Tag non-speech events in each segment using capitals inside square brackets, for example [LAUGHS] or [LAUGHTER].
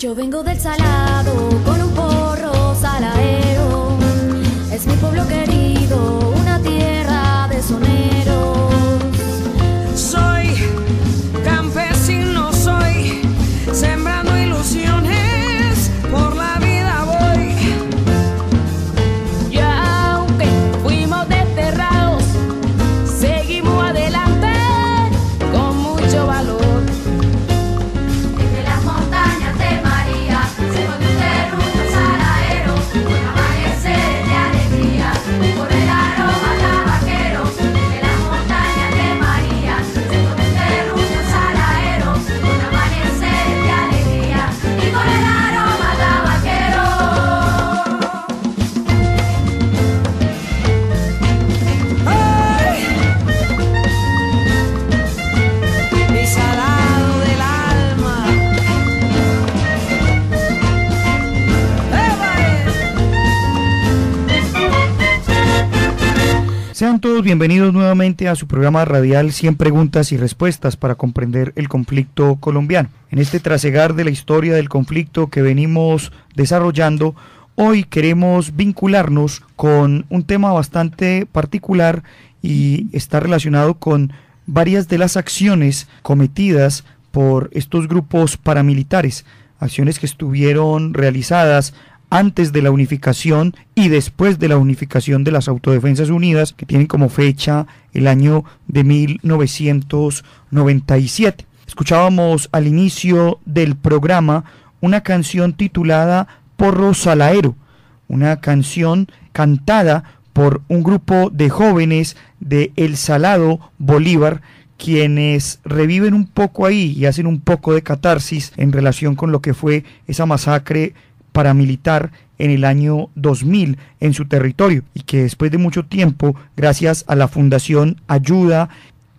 Yo vengo del salado. bienvenidos nuevamente a su programa radial 100 preguntas y respuestas para comprender el conflicto colombiano. En este trasegar de la historia del conflicto que venimos desarrollando, hoy queremos vincularnos con un tema bastante particular y está relacionado con varias de las acciones cometidas por estos grupos paramilitares, acciones que estuvieron realizadas antes de la unificación y después de la unificación de las Autodefensas Unidas, que tienen como fecha el año de 1997. Escuchábamos al inicio del programa una canción titulada Porro Salaero, una canción cantada por un grupo de jóvenes de El Salado, Bolívar, quienes reviven un poco ahí y hacen un poco de catarsis en relación con lo que fue esa masacre paramilitar en el año 2000 en su territorio y que después de mucho tiempo, gracias a la Fundación Ayuda,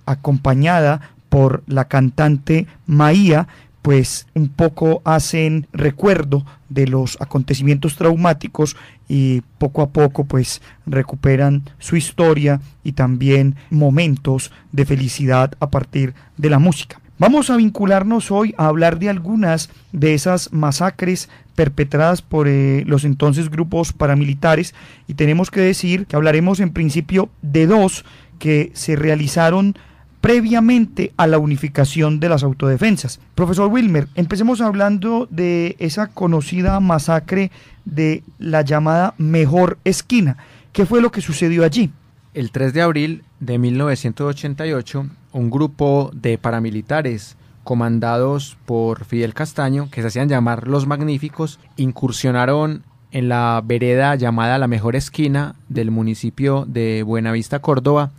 acompañada por la cantante Maía, pues un poco hacen recuerdo de los acontecimientos traumáticos y poco a poco pues recuperan su historia y también momentos de felicidad a partir de la música. Vamos a vincularnos hoy a hablar de algunas de esas masacres perpetradas por eh, los entonces grupos paramilitares y tenemos que decir que hablaremos en principio de dos que se realizaron previamente a la unificación de las autodefensas. Profesor Wilmer, empecemos hablando de esa conocida masacre de la llamada Mejor Esquina. ¿Qué fue lo que sucedió allí? El 3 de abril de 1988, un grupo de paramilitares comandados por Fidel Castaño, que se hacían llamar los Magníficos, incursionaron en la vereda llamada La Mejor Esquina del municipio de Buenavista, Córdoba,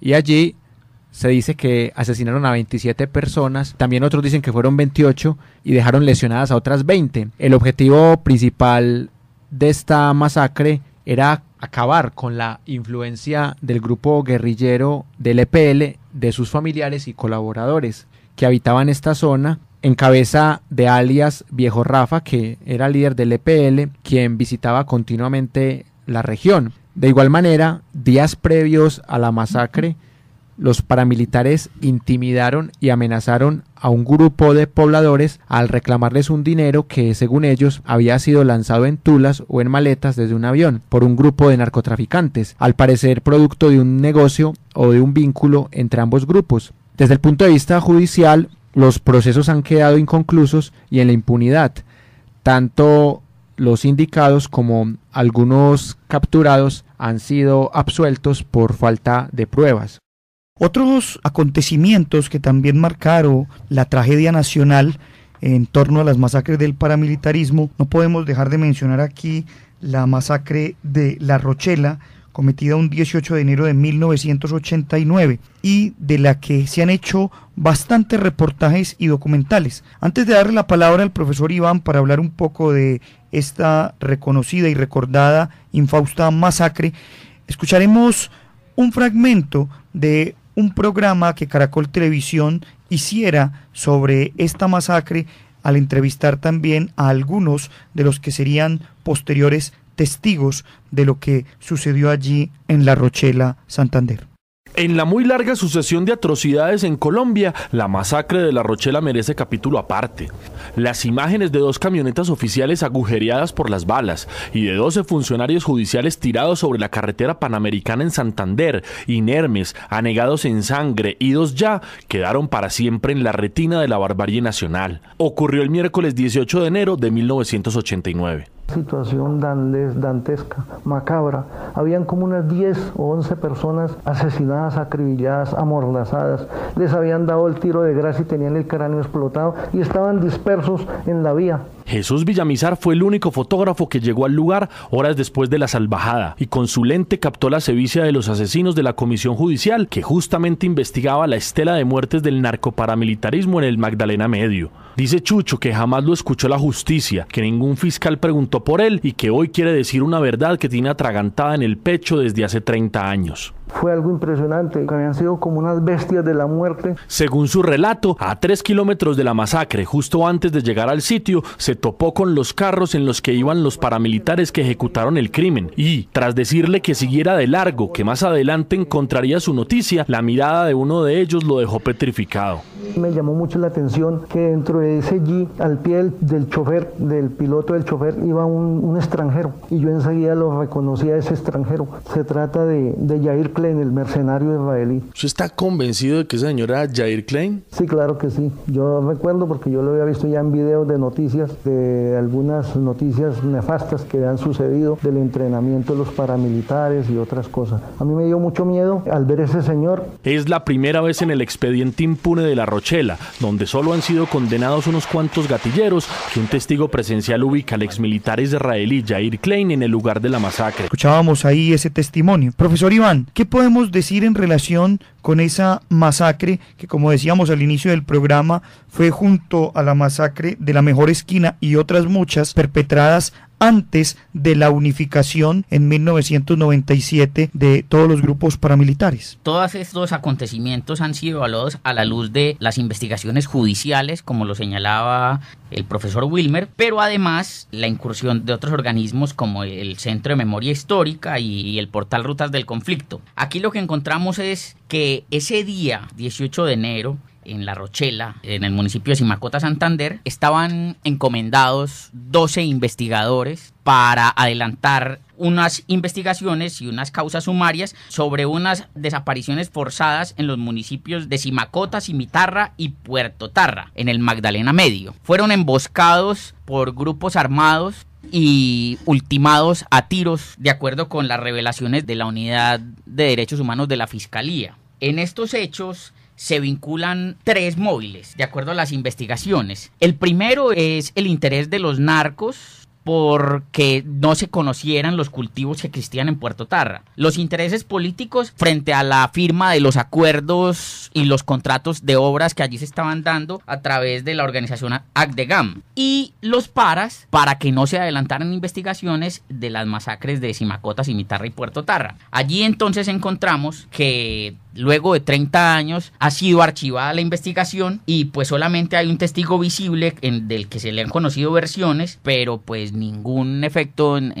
y allí se dice que asesinaron a 27 personas, también otros dicen que fueron 28 y dejaron lesionadas a otras 20. El objetivo principal de esta masacre era acabar con la influencia del grupo guerrillero del EPL de sus familiares y colaboradores que habitaban esta zona en cabeza de alias Viejo Rafa, que era líder del EPL, quien visitaba continuamente la región. De igual manera, días previos a la masacre, los paramilitares intimidaron y amenazaron a un grupo de pobladores al reclamarles un dinero que, según ellos, había sido lanzado en tulas o en maletas desde un avión por un grupo de narcotraficantes, al parecer producto de un negocio o de un vínculo entre ambos grupos. Desde el punto de vista judicial, los procesos han quedado inconclusos y en la impunidad. Tanto los indicados como algunos capturados han sido absueltos por falta de pruebas. Otros acontecimientos que también marcaron la tragedia nacional en torno a las masacres del paramilitarismo, no podemos dejar de mencionar aquí la masacre de La Rochela, cometida un 18 de enero de 1989 y de la que se han hecho bastantes reportajes y documentales. Antes de darle la palabra al profesor Iván para hablar un poco de esta reconocida y recordada infausta masacre, escucharemos un fragmento de un programa que Caracol Televisión hiciera sobre esta masacre al entrevistar también a algunos de los que serían posteriores testigos de lo que sucedió allí en La Rochela, Santander. En la muy larga sucesión de atrocidades en Colombia, la masacre de La Rochela merece capítulo aparte. Las imágenes de dos camionetas oficiales agujereadas por las balas y de 12 funcionarios judiciales tirados sobre la carretera panamericana en Santander, inermes, anegados en sangre, y dos ya, quedaron para siempre en la retina de la barbarie nacional. Ocurrió el miércoles 18 de enero de 1989. Situación dantesca, macabra. Habían como unas 10 o 11 personas asesinadas, acribilladas, amordazadas. Les habían dado el tiro de gracia y tenían el cráneo explotado y estaban dispersos en la vía. Jesús Villamizar fue el único fotógrafo que llegó al lugar horas después de la salvajada y con su lente captó la sevicia de los asesinos de la Comisión Judicial que justamente investigaba la estela de muertes del narcoparamilitarismo en el Magdalena Medio. Dice Chucho que jamás lo escuchó la justicia, que ningún fiscal preguntó por él y que hoy quiere decir una verdad que tiene atragantada en el pecho desde hace 30 años. Fue algo impresionante, que habían sido como unas bestias de la muerte. Según su relato, a tres kilómetros de la masacre, justo antes de llegar al sitio, se topó con los carros en los que iban los paramilitares que ejecutaron el crimen y, tras decirle que siguiera de largo, que más adelante encontraría su noticia, la mirada de uno de ellos lo dejó petrificado. Me llamó mucho la atención que dentro de ese G, al pie del, chofer, del piloto del chofer, iba un, extranjero y yo enseguida lo reconocí a ese extranjero. Se trata de, Jair Yair Klein, el mercenario israelí. ¿Usted está convencido de que ese señora era Yair Klein? Sí, claro que sí. Yo recuerdo porque yo lo había visto ya en videos de noticias, de algunas noticias nefastas que han sucedido del entrenamiento de los paramilitares y otras cosas. A mí me dio mucho miedo al ver ese señor. Es la primera vez en el expediente impune de La Rochela, donde solo han sido condenados unos cuantos gatilleros que un testigo presencial ubica al exmilitar israelí Jair Klein en el lugar de la masacre. Escuchábamos ahí ese testimonio. Profesor Iván, ¿qué podemos decir en relación con esa masacre que, como decíamos al inicio del programa, fue junto a la masacre de la mejor esquina y otras muchas perpetradas antes de la unificación en 1997 de todos los grupos paramilitares. Todos estos acontecimientos han sido evaluados a la luz de las investigaciones judiciales, como lo señalaba el profesor Wilmer, pero además la incursión de otros organismos como el Centro de Memoria Histórica y el portal Rutas del Conflicto. Aquí lo que encontramos es que ese día, 18 de enero, en La Rochela, en el municipio de Simacota, Santander, estaban encomendados 12 investigadores para adelantar unas investigaciones y unas causas sumarias sobre unas desapariciones forzadas en los municipios de Simacota, Simitarra y Puerto Tarra, en el Magdalena Medio. Fueron emboscados por grupos armados y ultimados a tiros de acuerdo con las revelaciones de la Unidad de Derechos Humanos de la Fiscalía. En estos hechos se vinculan tres móviles, de acuerdo a las investigaciones. El primero es el interés de los narcos porque no se conocieran los cultivos que existían en Puerto Tarra. Los intereses políticos frente a la firma de los acuerdos y los contratos de obras que allí se estaban dando a través de la organización ACDEGAM. Y los paras para que no se adelantaran investigaciones de las masacres de Simacota, Cimitarra y Puerto Tarra. Allí entonces encontramos que luego de 30 años ha sido archivada la investigación y pues solamente hay un testigo visible del que se le han conocido versiones, pero pues ningún efecto en,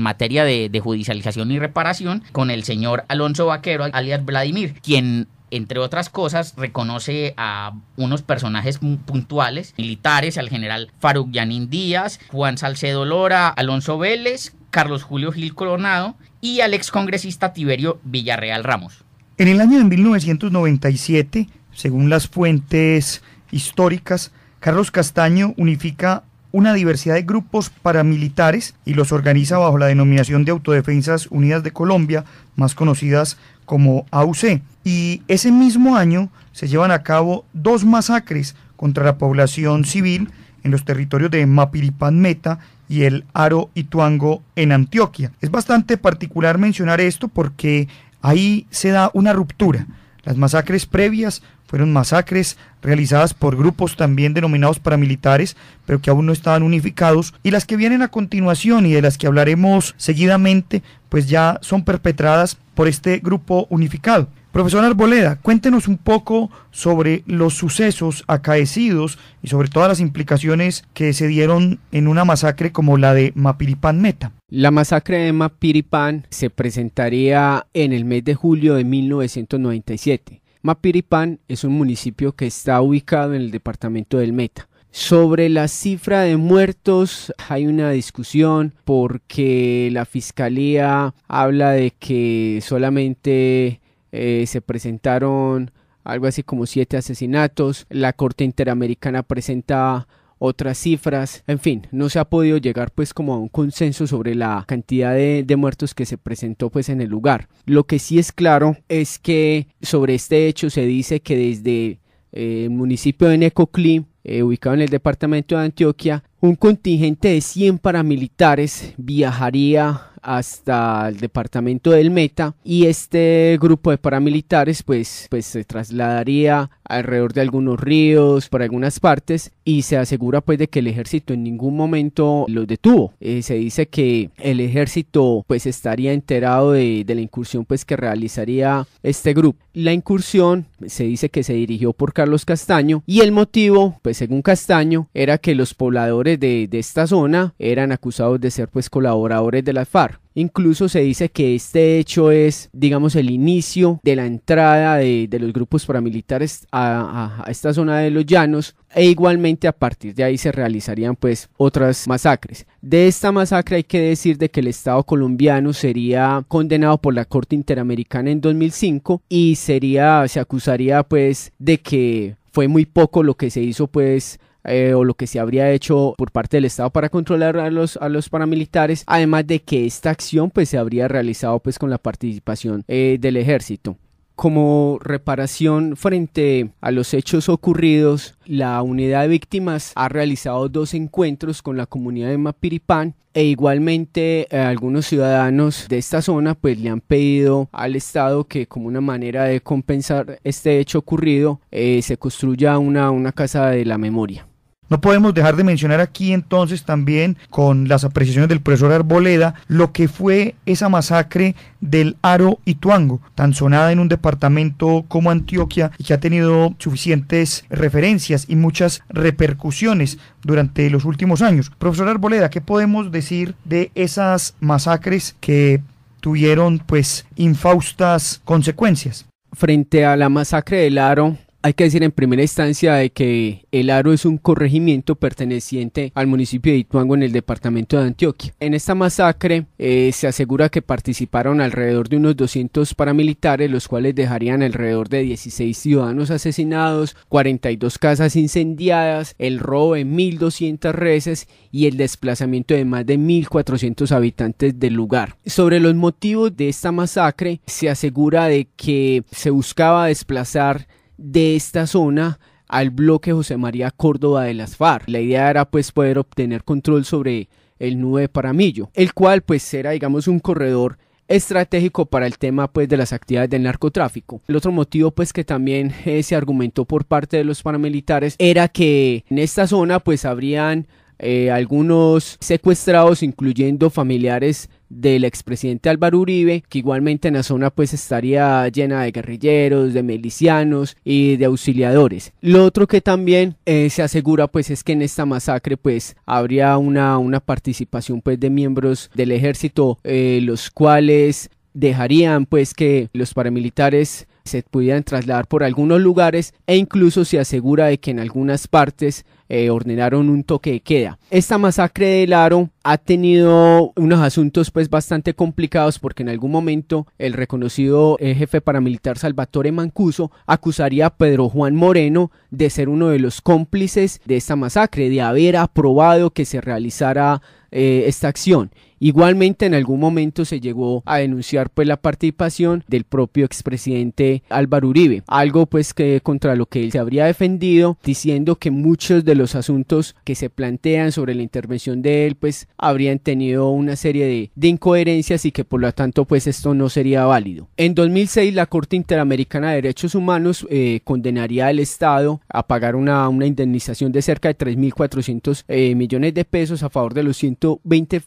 materia de, de judicialización y reparación con el señor Alonso Vaquero, alias Vladimir, quien entre otras cosas, reconoce a unos personajes puntuales, militares, al general Faruk Yanin Díaz, Juan Salcedo Lora, Alonso Vélez, Carlos Julio Gil Coronado y al excongresista Tiberio Villarreal Ramos. En el año de 1997, según las fuentes históricas, Carlos Castaño unifica una diversidad de grupos paramilitares y los organiza bajo la denominación de Autodefensas Unidas de Colombia, más conocidas como AUC. Y ese mismo año se llevan a cabo dos masacres contra la población civil en los territorios de Mapiripán Meta y el Aro Ituango en Antioquia. Es bastante particular mencionar esto porque Ahí se da una ruptura. Las masacres previas fueron masacres realizadas por grupos también denominados paramilitares, pero que aún no estaban unificados, y las que vienen a continuación y de las que hablaremos seguidamente, pues ya son perpetradas por este grupo unificado. Profesor Arboleda, cuéntenos un poco sobre los sucesos acaecidos y sobre todas las implicaciones que se dieron en una masacre como la de Mapiripán Meta. La masacre de Mapiripán se presentaría en el mes de julio de 1997. Mapiripán es un municipio que está ubicado en el departamento del Meta. Sobre la cifra de muertos hay una discusión porque la fiscalía habla de que solamente eh, se presentaron algo así como siete asesinatos, la Corte Interamericana presenta otras cifras, en fin, no se ha podido llegar pues como a un consenso sobre la cantidad de, muertos que se presentó pues en el lugar. Lo que sí es claro es que sobre este hecho se dice que desde eh, el municipio de Necoclí, eh, ubicado en el departamento de Antioquia, un contingente de 100 paramilitares viajaría hasta el departamento del Meta y este grupo de paramilitares pues, pues se trasladaría alrededor de algunos ríos, por algunas partes y se asegura pues de que el ejército en ningún momento los detuvo. Eh, se dice que el ejército pues estaría enterado de, de la incursión pues que realizaría este grupo. La incursión se dice que se dirigió por Carlos Castaño y el motivo pues según Castaño era que los pobladores de, de esta zona eran acusados de ser pues colaboradores de la FARC Incluso se dice que este hecho es, digamos, el inicio de la entrada de, los grupos paramilitares a, a esta zona de los llanos e igualmente a partir de ahí se realizarían pues otras masacres. De esta masacre hay que decir de que el Estado colombiano sería condenado por la Corte Interamericana en 2005 y sería se acusaría pues de que fue muy poco lo que se hizo pues eh, o lo que se habría hecho por parte del Estado para controlar a los, paramilitares, además de que esta acción pues se habría realizado pues con la participación eh, del ejército. Como reparación frente a los hechos ocurridos, la unidad de víctimas ha realizado dos encuentros con la comunidad de Mapiripán e igualmente eh, algunos ciudadanos de esta zona pues le han pedido al Estado que como una manera de compensar este hecho ocurrido se construya una casa de la memoria. No podemos dejar de mencionar aquí entonces también con las apreciaciones del profesor Arboleda lo que fue esa masacre del Aro Ituango, tan sonada en un departamento como Antioquia y que ha tenido suficientes referencias y muchas repercusiones durante los últimos años. Profesor Arboleda, ¿qué podemos decir de esas masacres que tuvieron pues infaustas consecuencias? Frente a la masacre del Aro, hay que decir en primera instancia de que El Aro es un corregimiento perteneciente al municipio de Ituango en el departamento de Antioquia. En esta masacre eh, se asegura que participaron alrededor de unos 200 paramilitares, los cuales dejarían alrededor de 16 ciudadanos asesinados, 42 casas incendiadas, el robo de 1.200 reses y el desplazamiento de más de 1.400 habitantes del lugar. Sobre los motivos de esta masacre se asegura de que se buscaba desplazar de esta zona al bloque José María Córdoba de las FARC. La idea era pues poder obtener control sobre el nube de Paramillo, el cual pues era digamos un corredor estratégico para el tema pues de las actividades del narcotráfico. El otro motivo pues que también eh, se argumentó por parte de los paramilitares era que en esta zona pues habrían eh, algunos secuestrados incluyendo familiares del expresidente Álvaro Uribe, que igualmente en la zona pues estaría llena de guerrilleros, de milicianos y de auxiliadores. Lo otro que también eh, se asegura pues es que en esta masacre pues habría una, una participación pues de miembros del ejército, eh, los cuales dejarían pues que los paramilitares se pudieran trasladar por algunos lugares e incluso se asegura de que en algunas partes eh, ordenaron un toque de queda. Esta masacre de Laro ha tenido unos asuntos pues bastante complicados porque en algún momento el reconocido eh, jefe paramilitar Salvatore Mancuso acusaría a Pedro Juan Moreno de ser uno de los cómplices de esta masacre, de haber aprobado que se realizara eh, esta acción. Igualmente en algún momento se llegó a denunciar pues la participación del propio expresidente Álvaro Uribe, algo pues que contra lo que él se habría defendido diciendo que muchos de los asuntos que se plantean sobre la intervención de él pues habrían tenido una serie de, incoherencias y que por lo tanto pues esto no sería válido. En 2006 la Corte Interamericana de Derechos Humanos eh, condenaría al Estado a pagar una, una indemnización de cerca de 3.400 eh, millones de pesos a favor de los 120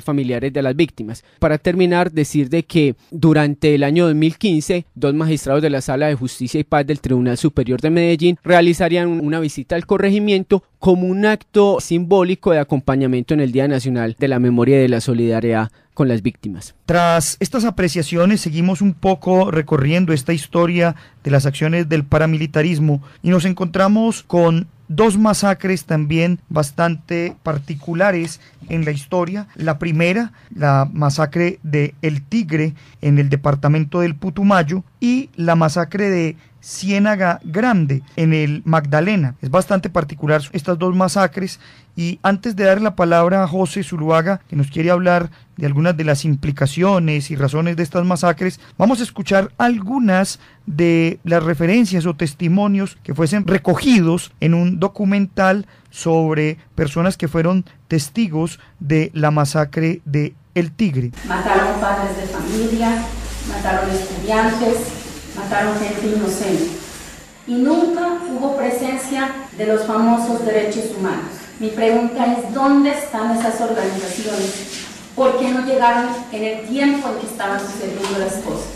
familiares de las víctimas. Para terminar, decir de que durante el año 2015, dos magistrados de la Sala de Justicia y Paz del Tribunal Superior de Medellín realizarían una visita al corregimiento como un acto simbólico de acompañamiento en el Día Nacional de la Memoria y de la Solidaridad con las víctimas. Tras estas apreciaciones seguimos un poco recorriendo esta historia de las acciones del paramilitarismo y nos encontramos con dos masacres también bastante particulares en la historia. La primera, la masacre de El Tigre en el departamento del Putumayo y la masacre de Ciénaga Grande, en el Magdalena. Es bastante particular estas dos masacres y antes de dar la palabra a José Zuluaga, que nos quiere hablar de algunas de las implicaciones y razones de estas masacres, vamos a escuchar algunas de las referencias o testimonios que fuesen recogidos en un documental sobre personas que fueron testigos de la masacre de El Tigre. Mataron padres de familia, mataron estudiantes, gente inocente. Y nunca hubo presencia de los famosos derechos humanos. Mi pregunta es, ¿dónde están esas organizaciones? ¿Por qué no llegaron en el tiempo en que estaban sucediendo las cosas?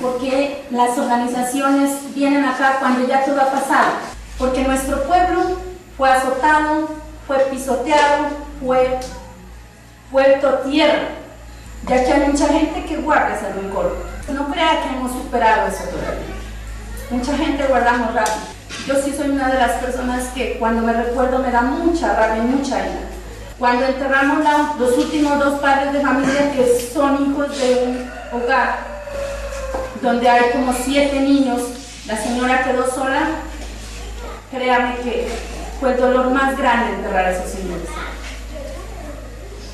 ¿Por qué las organizaciones vienen acá cuando ya todo ha pasado? Porque nuestro pueblo fue azotado, fue pisoteado, fue puerto tierra ya que hay mucha gente que guarda ese rencor. No crea que hemos superado eso todavía. Mucha gente guardamos rabia. Yo sí soy una de las personas que cuando me recuerdo me da mucha rabia y mucha ira. Cuando enterramos los últimos dos padres de familia que son hijos de un hogar donde hay como siete niños, la señora quedó sola, créame que fue el dolor más grande enterrar a esos señores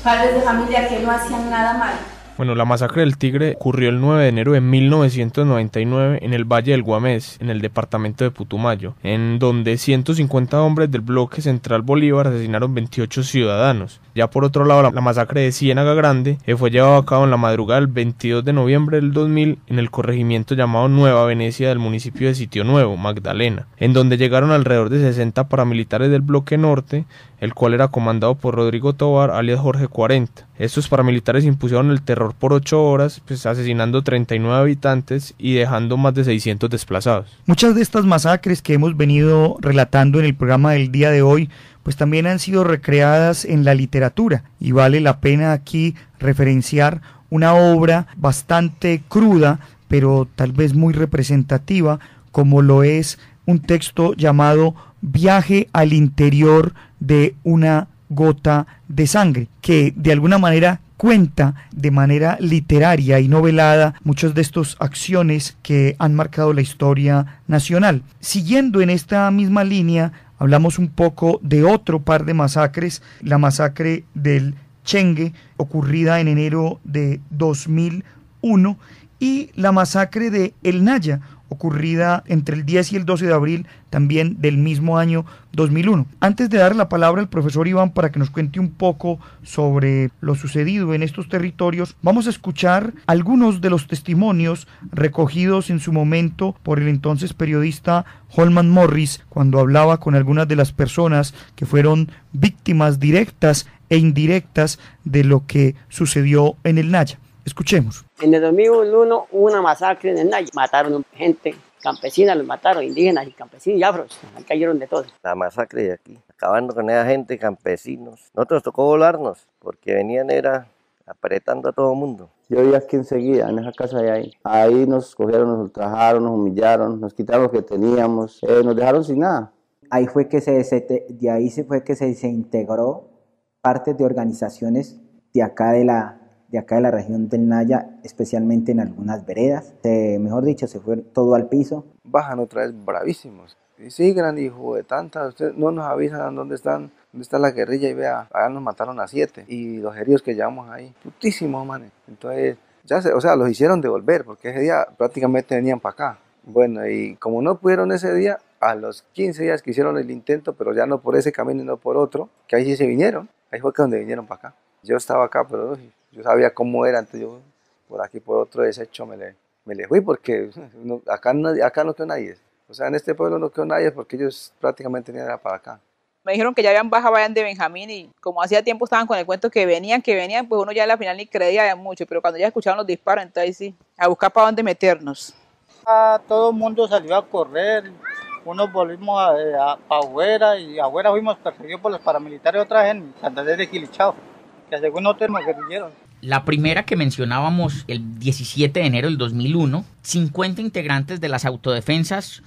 padres de familia que no hacían nada mal bueno, la masacre del Tigre ocurrió el 9 de enero de 1999 en el Valle del Guamés, en el departamento de Putumayo, en donde 150 hombres del bloque central Bolívar asesinaron 28 ciudadanos. Ya por otro lado, la masacre de Ciénaga Grande eh, fue llevada a cabo en la madrugada del 22 de noviembre del 2000 en el corregimiento llamado Nueva Venecia del municipio de Sitio Nuevo, Magdalena, en donde llegaron alrededor de 60 paramilitares del bloque norte, el cual era comandado por Rodrigo Tobar alias Jorge 40. Estos paramilitares impusieron el terror por ocho horas, pues, asesinando 39 habitantes y dejando más de 600 desplazados. Muchas de estas masacres que hemos venido relatando en el programa del día de hoy, pues también han sido recreadas en la literatura y vale la pena aquí referenciar una obra bastante cruda, pero tal vez muy representativa, como lo es un texto llamado Viaje al interior de una gota de sangre, que de alguna manera cuenta de manera literaria y novelada muchas de estas acciones que han marcado la historia nacional. Siguiendo en esta misma línea, hablamos un poco de otro par de masacres, la masacre del Chengue, ocurrida en enero de 2001, y la masacre de El Naya, ocurrida entre el 10 y el 12 de abril también del mismo año 2001. Antes de dar la palabra al profesor Iván para que nos cuente un poco sobre lo sucedido en estos territorios, vamos a escuchar algunos de los testimonios recogidos en su momento por el entonces periodista Holman Morris cuando hablaba con algunas de las personas que fueron víctimas directas e indirectas de lo que sucedió en el Naya. Escuchemos. En el 2001 hubo una masacre en el Naya. Mataron gente campesina, los mataron, indígenas y campesinos y afros. cayeron de todos. La masacre de aquí, acabando con esa gente, campesinos. Nosotros tocó volarnos porque venían era apretando a todo el mundo. Yo vi aquí enseguida, en esa casa de ahí. Ahí nos cogieron, nos ultrajaron, nos humillaron, nos quitaron lo que teníamos, eh, nos dejaron sin nada. Ahí fue que se, desintegró de ahí se fue que se, se integró parte de organizaciones de acá de la, de acá de la región del Naya, especialmente en algunas veredas. mejor dicho, se fue todo al piso. Bajan otra vez bravísimos. Y gran hijo de tanta, ustedes no nos avisan dónde están, dónde está la guerrilla y vea, allá nos mataron a siete y los heridos que llevamos ahí, putísimos manes. Entonces, ya se, o sea, los hicieron devolver porque ese día prácticamente venían para acá. Bueno, y como no pudieron ese día, a los 15 días que hicieron el intento, pero ya no por ese camino y no por otro, que ahí sí se vinieron, ahí fue que donde vinieron para acá. Yo estaba acá, pero yo sabía cómo era, entonces yo por aquí, por otro desecho me le, me le fui porque [LAUGHS] no, acá, no quedó nadie. O sea, en este pueblo no quedó nadie porque ellos prácticamente ni era para acá. Me dijeron que ya habían bajado vayan de Benjamín y como hacía tiempo estaban con el cuento que venían, que venían, pues uno ya en la final ni creía mucho, pero cuando ya escucharon los disparos, entonces sí, a buscar para dónde meternos. a ah, todo el mundo salió a correr, unos volvimos a, eh, a, para afuera y afuera fuimos perseguidos por los paramilitares otra vez en Santander de Quilichao, que según nosotros nos guerrilleros. La primera que mencionábamos el 17 de enero del 2001, 50 integrantes de las Autodefensas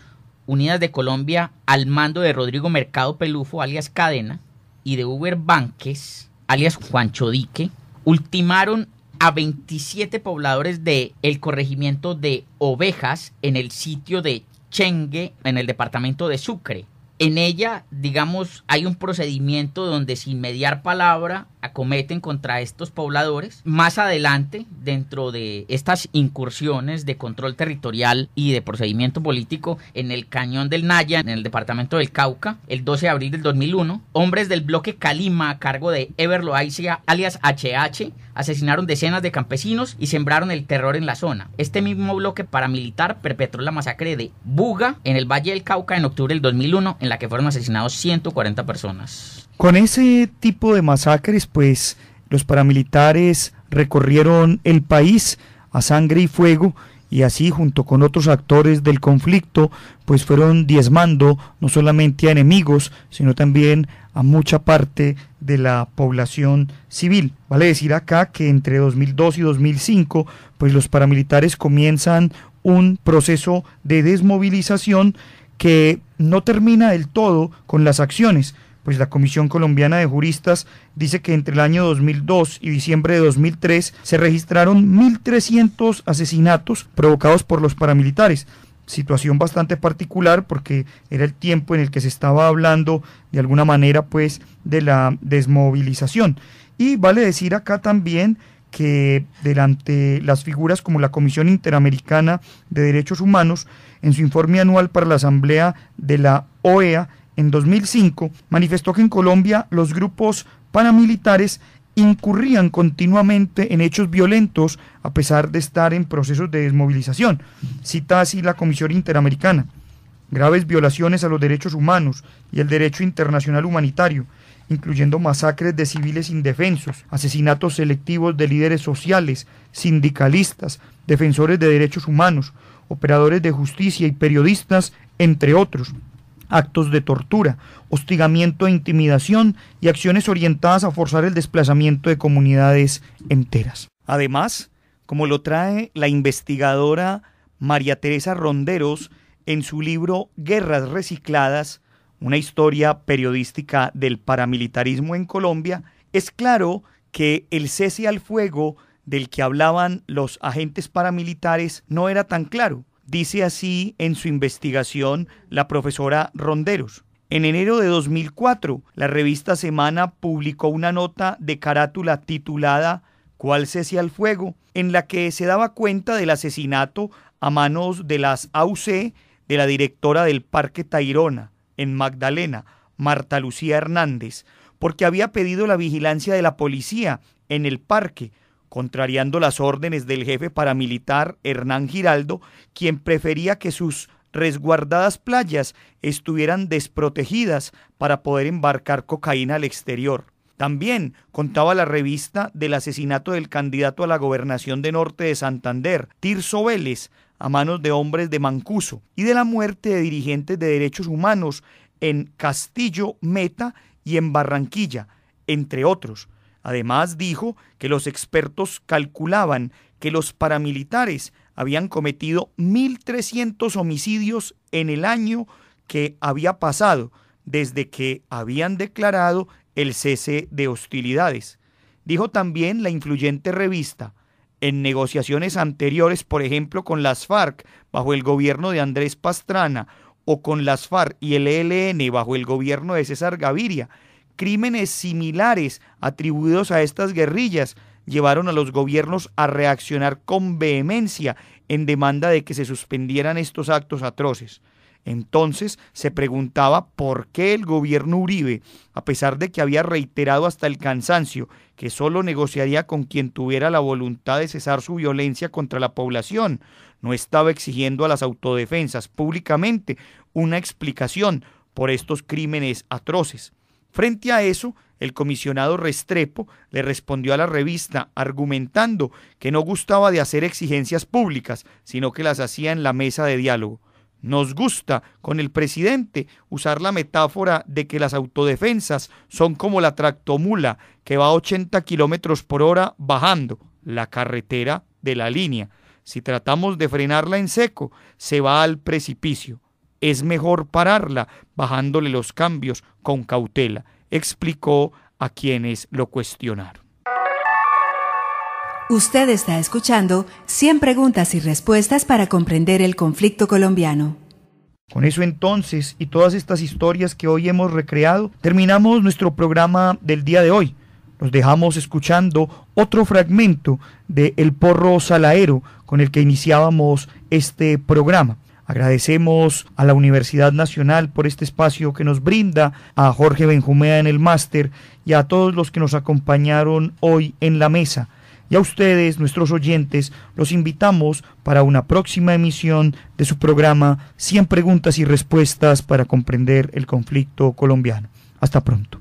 Unidas de Colombia al mando de Rodrigo Mercado Pelufo, alias Cadena, y de Uber Banques, alias Juancho Dique, ultimaron a 27 pobladores de corregimiento de Ovejas en el sitio de Chengue, en el departamento de Sucre, en ella, digamos, hay un procedimiento donde sin mediar palabra acometen contra estos pobladores. Más adelante, dentro de estas incursiones de control territorial y de procedimiento político en el cañón del Naya, en el departamento del Cauca, el 12 de abril del 2001, hombres del bloque Calima a cargo de Everlo alias HH, asesinaron decenas de campesinos y sembraron el terror en la zona. Este mismo bloque paramilitar perpetró la masacre de Buga en el Valle del Cauca en octubre del 2001 en la que fueron asesinados 140 personas. Con ese tipo de masacres, pues los paramilitares recorrieron el país a sangre y fuego y así junto con otros actores del conflicto, pues fueron diezmando no solamente a enemigos, sino también a mucha parte de la población civil. Vale decir acá que entre 2002 y 2005, pues los paramilitares comienzan un proceso de desmovilización que no termina del todo con las acciones, pues la Comisión Colombiana de Juristas dice que entre el año 2002 y diciembre de 2003 se registraron 1.300 asesinatos provocados por los paramilitares situación bastante particular porque era el tiempo en el que se estaba hablando de alguna manera pues de la desmovilización. Y vale decir acá también que delante las figuras como la Comisión Interamericana de Derechos Humanos, en su informe anual para la Asamblea de la OEA en 2005, manifestó que en Colombia los grupos paramilitares incurrían continuamente en hechos violentos a pesar de estar en procesos de desmovilización. Cita así la Comisión Interamericana. Graves violaciones a los derechos humanos y el derecho internacional humanitario, incluyendo masacres de civiles indefensos, asesinatos selectivos de líderes sociales, sindicalistas, defensores de derechos humanos, operadores de justicia y periodistas, entre otros actos de tortura, hostigamiento e intimidación y acciones orientadas a forzar el desplazamiento de comunidades enteras. Además, como lo trae la investigadora María Teresa Ronderos en su libro Guerras Recicladas, una historia periodística del paramilitarismo en Colombia, es claro que el cese al fuego del que hablaban los agentes paramilitares no era tan claro. Dice así en su investigación la profesora Ronderos. En enero de 2004, la revista Semana publicó una nota de carátula titulada ¿Cuál cese al fuego?, en la que se daba cuenta del asesinato a manos de las AUC de la directora del Parque Tairona, en Magdalena, Marta Lucía Hernández, porque había pedido la vigilancia de la policía en el parque, contrariando las órdenes del jefe paramilitar Hernán Giraldo, quien prefería que sus resguardadas playas estuvieran desprotegidas para poder embarcar cocaína al exterior. También contaba la revista del asesinato del candidato a la gobernación de Norte de Santander, Tirso Vélez, a manos de hombres de Mancuso y de la muerte de dirigentes de derechos humanos en Castillo Meta y en Barranquilla, entre otros. Además dijo que los expertos calculaban que los paramilitares habían cometido 1.300 homicidios en el año que había pasado desde que habían declarado el cese de hostilidades. Dijo también la influyente revista en negociaciones anteriores, por ejemplo, con las FARC bajo el gobierno de Andrés Pastrana o con las FARC y el ELN bajo el gobierno de César Gaviria. Crímenes similares atribuidos a estas guerrillas llevaron a los gobiernos a reaccionar con vehemencia en demanda de que se suspendieran estos actos atroces. Entonces se preguntaba por qué el gobierno Uribe, a pesar de que había reiterado hasta el cansancio que solo negociaría con quien tuviera la voluntad de cesar su violencia contra la población, no estaba exigiendo a las autodefensas públicamente una explicación por estos crímenes atroces. Frente a eso, el comisionado Restrepo le respondió a la revista argumentando que no gustaba de hacer exigencias públicas, sino que las hacía en la mesa de diálogo. Nos gusta con el presidente usar la metáfora de que las autodefensas son como la tractomula que va a 80 kilómetros por hora bajando la carretera de la línea. Si tratamos de frenarla en seco, se va al precipicio. Es mejor pararla bajándole los cambios con cautela, explicó a quienes lo cuestionaron. Usted está escuchando 100 preguntas y respuestas para comprender el conflicto colombiano. Con eso entonces y todas estas historias que hoy hemos recreado, terminamos nuestro programa del día de hoy. Nos dejamos escuchando otro fragmento de El Porro Salaero con el que iniciábamos este programa. Agradecemos a la Universidad Nacional por este espacio que nos brinda, a Jorge Benjumea en el máster y a todos los que nos acompañaron hoy en la mesa y a ustedes, nuestros oyentes, los invitamos para una próxima emisión de su programa 100 preguntas y respuestas para comprender el conflicto colombiano. Hasta pronto.